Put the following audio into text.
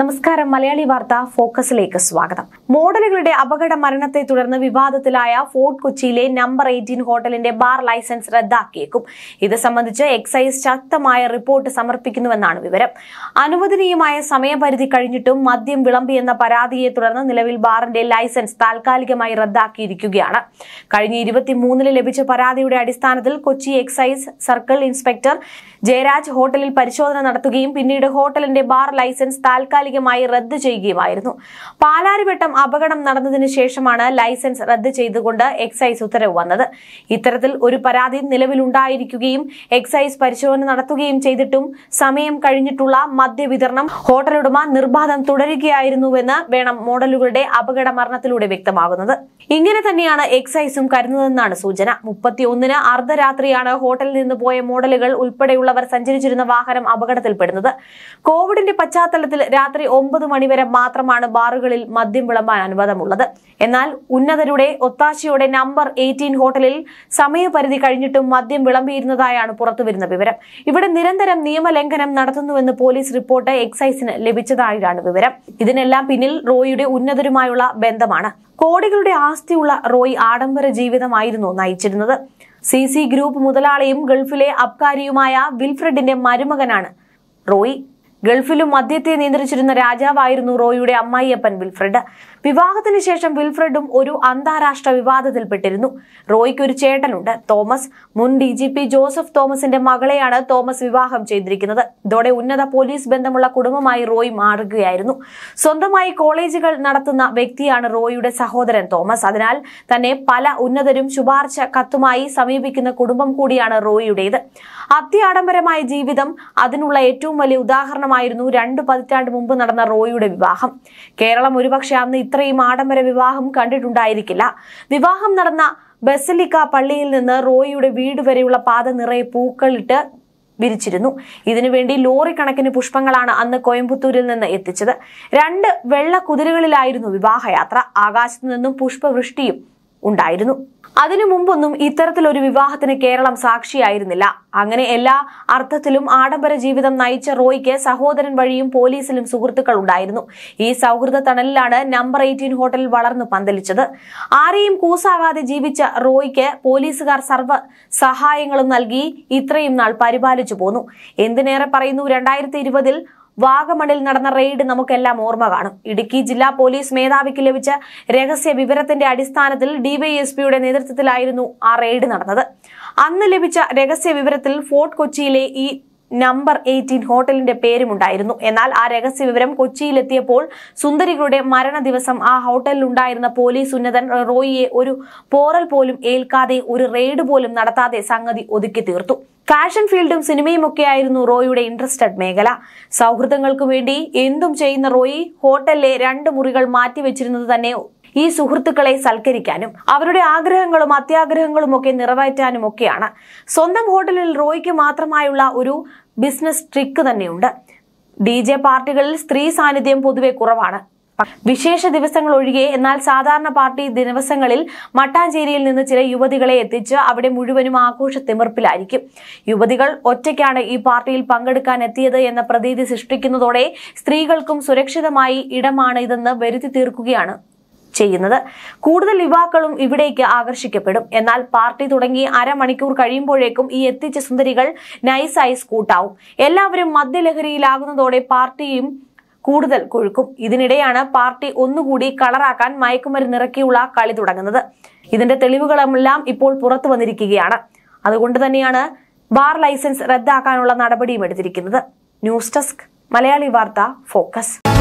നമസ്കാരം മലയാളി വാർത്ത ഫോക്കസിലേക്ക് സ്വാഗതം മോഡലുകളുടെ അപകട മരണത്തെ തുടർന്ന് വിവാദത്തിലായ ഫോർട്ട് കൊച്ചിയിലെ നമ്പർ എയ്റ്റീൻ ഹോട്ടലിന്റെ ബാർ ലൈസൻസ് റദ്ദാക്കിയേക്കും ഇത് സംബന്ധിച്ച് എക്സൈസ് ശക്തമായ റിപ്പോർട്ട് സമർപ്പിക്കുന്നുവെന്നാണ് വിവരം അനുവദനീയമായ സമയപരിധി കഴിഞ്ഞിട്ടും മദ്യം വിളമ്പിയെന്ന പരാതിയെ തുടർന്ന് നിലവിൽ ബാറിന്റെ ലൈസൻസ് താൽക്കാലികമായി റദ്ദാക്കിയിരിക്കുകയാണ് കഴിഞ്ഞ ഇരുപത്തിമൂന്നിന് ലഭിച്ച പരാതിയുടെ അടിസ്ഥാനത്തിൽ Kochi excise circle inspector Jayaraj ഹോട്ടലിൽ പരിശോധന നടത്തുകയും പിന്നീട് ഹോട്ടലിന്റെ ബാർ ലൈസൻസ് താൽക്കാലിക താൽക്കാലികമായി റദ്ദു ചെയ്യുകയുമായിരുന്നു പാലാരിവട്ടം അപകടം നടന്നതിന് ശേഷമാണ് ലൈസൻസ് റദ്ദു ചെയ്തുകൊണ്ട് എക്സൈസ് ഉത്തരവ് വന്നത് ഇത്തരത്തിൽ ഒരു പരാതി നിലവിലുണ്ടായിരിക്കുകയും എക്സൈസ് പരിശോധന നടത്തുകയും ചെയ്തിട്ടും സമയം കഴിഞ്ഞിട്ടുള്ള മദ്യവിതരണം ഹോട്ടലുടമ നിർബാധം തുടരുകയായിരുന്നുവെന്ന് വേണം മോഡലുകളുടെ അപകട മരണത്തിലൂടെ വ്യക്തമാകുന്നത് ഇങ്ങനെ തന്നെയാണ് എക്സൈസും കരുതുന്നതെന്നാണ് സൂചന മുപ്പത്തിയൊന്നിന് അർദ്ധരാത്രിയാണ് ഹോട്ടലിൽ നിന്ന് പോയ മോഡലുകൾ ഉൾപ്പെടെയുള്ളവർ സഞ്ചരിച്ചിരുന്ന വാഹനം അപകടത്തിൽപ്പെടുന്നത് കോവിഡിന്റെ പശ്ചാത്തലത്തിൽ രാത്രി രാത്രി ഒമ്പത് മണിവരെ മാത്രമാണ് ബാറുകളിൽ മദ്യം വിളമ്പാൻ അനുവാദമുള്ളത് എന്നാൽ ഉന്നതരുടെ ഒത്താശയോടെ നമ്പർ എയ്റ്റീൻ ഹോട്ടലിൽ സമയപരിധി കഴിഞ്ഞിട്ടും മദ്യം വിളമ്പിയിരുന്നതായാണ് പുറത്തുവരുന്ന വിവരം ഇവിടെ നിരന്തരം നിയമലംഘനം നടത്തുന്നുവെന്ന് പോലീസ് റിപ്പോർട്ട് എക്സൈസിന് ലഭിച്ചതായാണ് വിവരം ഇതിനെല്ലാം പിന്നിൽ റോയിയുടെ ഉന്നതരുമായുള്ള ബന്ധമാണ് കോടികളുടെ ആസ്തിയുള്ള റോയ് ആഡംബര ജീവിതമായിരുന്നു നയിച്ചിരുന്നത് സി സി ഗ്രൂപ്പ് മുതലാളിയും ഗൾഫിലെ അബ്കാരിയുമായ വിൽഫ്രഡിന്റെ മരുമകനാണ് റോയി ഗൾഫിലും മദ്യത്തെ നിയന്ത്രിച്ചിരുന്ന രാജാവായിരുന്നു റോയുടെ അമ്മായിയപ്പൻ വിൽഫ്രഡ് വിവാഹത്തിന് ശേഷം വിൽഫ്രഡും ഒരു അന്താരാഷ്ട്ര വിവാദത്തിൽപ്പെട്ടിരുന്നു റോയ്ക്ക് ഒരു ചേട്ടനുണ്ട് തോമസ് മുൻ ഡി ജി പി ജോസഫ് തോമസിന്റെ മകളെയാണ് തോമസ് വിവാഹം ചെയ്തിരിക്കുന്നത് ഇതോടെ ഉന്നത പോലീസ് ബന്ധമുള്ള കുടുംബമായി റോയ് മാറുകയായിരുന്നു സ്വന്തമായി കോളേജുകൾ നടത്തുന്ന വ്യക്തിയാണ് റോയിയുടെ സഹോദരൻ തോമസ് അതിനാൽ തന്നെ പല ഉന്നതരും ശുപാർശ കത്തുമായി സമീപിക്കുന്ന കുടുംബം കൂടിയാണ് റോയിയുടേത് അത്യാഡംബരമായ ജീവിതം അതിനുള്ള ഏറ്റവും വലിയ ഉദാഹരണമായിരുന്നു രണ്ടു പതിറ്റാണ്ട് മുമ്പ് നടന്ന റോയിയുടെ വിവാഹം കേരളം ഒരുപക്ഷെ അന്ന് ഇത്രയും ആഡംബര വിവാഹം കണ്ടിട്ടുണ്ടായിരിക്കില്ല വിവാഹം നടന്ന ബസലിക്ക പള്ളിയിൽ നിന്ന് റോയിയുടെ വീട് വരെയുള്ള പാത നിറയെ പൂക്കളിട്ട് വിരിച്ചിരുന്നു ഇതിനുവേണ്ടി ലോറി കണക്കിന് പുഷ്പങ്ങളാണ് അന്ന് കോയമ്പത്തൂരിൽ നിന്ന് എത്തിച്ചത് രണ്ട് വെള്ള കുതിരകളിലായിരുന്നു വിവാഹയാത്ര ആകാശത്തു നിന്നും പുഷ്പവൃഷ്ടിയും ഉണ്ടായിരുന്നു അതിനു മുമ്പൊന്നും ഇത്തരത്തിലൊരു വിവാഹത്തിന് കേരളം സാക്ഷിയായിരുന്നില്ല അങ്ങനെ എല്ലാ അർത്ഥത്തിലും ആഡംബര ജീവിതം നയിച്ച റോയ്ക്ക് സഹോദരൻ വഴിയും പോലീസിലും സുഹൃത്തുക്കൾ ഉണ്ടായിരുന്നു ഈ സൗഹൃദ തണലിലാണ് നമ്പർ എയ്റ്റീൻ ഹോട്ടൽ വളർന്നു പന്തലിച്ചത് ആരെയും കൂസാകാതെ ജീവിച്ച റോയ്ക്ക് പോലീസുകാർ സർവ്വ സഹായങ്ങളും നൽകി ഇത്രയും നാൾ പരിപാലിച്ചു പോന്നു എന്തിനേറെ പറയുന്നു രണ്ടായിരത്തി ഇരുപതിൽ വാഗമണിൽ നടന്ന റെയ്ഡ് നമുക്കെല്ലാം ഓർമ്മ കാണും ഇടുക്കി ജില്ലാ പോലീസ് മേധാവിക്ക് ലഭിച്ച രഹസ്യ വിവരത്തിന്റെ അടിസ്ഥാനത്തിൽ ഡിവൈഎസ്പിയുടെ നേതൃത്വത്തിലായിരുന്നു ആ റെയ്ഡ് നടന്നത് അന്ന് ലഭിച്ച രഹസ്യ വിവരത്തിൽ ഫോർട്ട് കൊച്ചിയിലെ ഈ നമ്പർ എയ്റ്റീൻ ഹോട്ടലിന്റെ പേരുമുണ്ടായിരുന്നു എന്നാൽ ആ രഹസ്യ വിവരം കൊച്ചിയിലെത്തിയപ്പോൾ സുന്ദരികളുടെ മരണ ദിവസം ആ ഹോട്ടലിലുണ്ടായിരുന്ന പോലീസ് ഉന്നതൻ റോയിയെ ഒരു പോറൽ പോലും ഏൽക്കാതെ ഒരു റെയ്ഡ് പോലും നടത്താതെ സംഗതി ഒതുക്കി തീർത്തു ഫാഷൻ ഫീൽഡും സിനിമയും ആയിരുന്നു റോയിയുടെ ഇൻട്രസ്റ്റഡ് മേഖല സൗഹൃദങ്ങൾക്കു വേണ്ടി എന്തും ചെയ്യുന്ന റോയി ഹോട്ടലിലെ രണ്ട് മുറികൾ മാറ്റിവെച്ചിരുന്നത് തന്നെ ഈ സുഹൃത്തുക്കളെ സൽക്കരിക്കാനും അവരുടെ ആഗ്രഹങ്ങളും അത്യാഗ്രഹങ്ങളും ഒക്കെ നിറവേറ്റാനും ഒക്കെയാണ് സ്വന്തം ഹോട്ടലിൽ റോയ്ക്ക് മാത്രമായുള്ള ഒരു ബിസിനസ് ട്രിക്ക് തന്നെയുണ്ട് ഡി ജെ പാർട്ടികളിൽ സ്ത്രീ സാന്നിധ്യം പൊതുവെ കുറവാണ് വിശേഷ ദിവസങ്ങൾ ഒഴികെ എന്നാൽ സാധാരണ പാർട്ടി ദിവസങ്ങളിൽ മട്ടാഞ്ചേരിയിൽ നിന്ന് ചില യുവതികളെ എത്തിച്ച് അവിടെ മുഴുവനും ആഘോഷ തിമിർപ്പിലായിരിക്കും യുവതികൾ ഒറ്റയ്ക്കാണ് ഈ പാർട്ടിയിൽ പങ്കെടുക്കാൻ എത്തിയത് എന്ന പ്രതീതി സൃഷ്ടിക്കുന്നതോടെ സ്ത്രീകൾക്കും സുരക്ഷിതമായി ഇടമാണ് ഇതെന്ന് വരുത്തി തീർക്കുകയാണ് ചെയ്യുന്നത് കൂടുതൽ യുവാക്കളും ഇവിടേക്ക് ആകർഷിക്കപ്പെടും എന്നാൽ പാർട്ടി തുടങ്ങി അരമണിക്കൂർ കഴിയുമ്പോഴേക്കും ഈ എത്തിച്ച സുന്ദരികൾ നൈസായി സ്കൂട്ടാവും എല്ലാവരും മദ്യലഹരിയിലാകുന്നതോടെ പാർട്ടിയും കൂടുതൽ കൊഴുക്കും ഇതിനിടെയാണ് പാർട്ടി ഒന്നുകൂടി കളറാക്കാൻ മയക്കുമരുന്നിറക്കിയുള്ള കളി തുടങ്ങുന്നത് ഇതിന്റെ തെളിവുകളെല്ലാം ഇപ്പോൾ പുറത്തു വന്നിരിക്കുകയാണ് അതുകൊണ്ട് തന്നെയാണ് ബാർ ലൈസൻസ് റദ്ദാക്കാനുള്ള നടപടിയും എടുത്തിരിക്കുന്നത് ന്യൂസ് ഡെസ്ക് മലയാളി വാർത്ത ഫോക്കസ്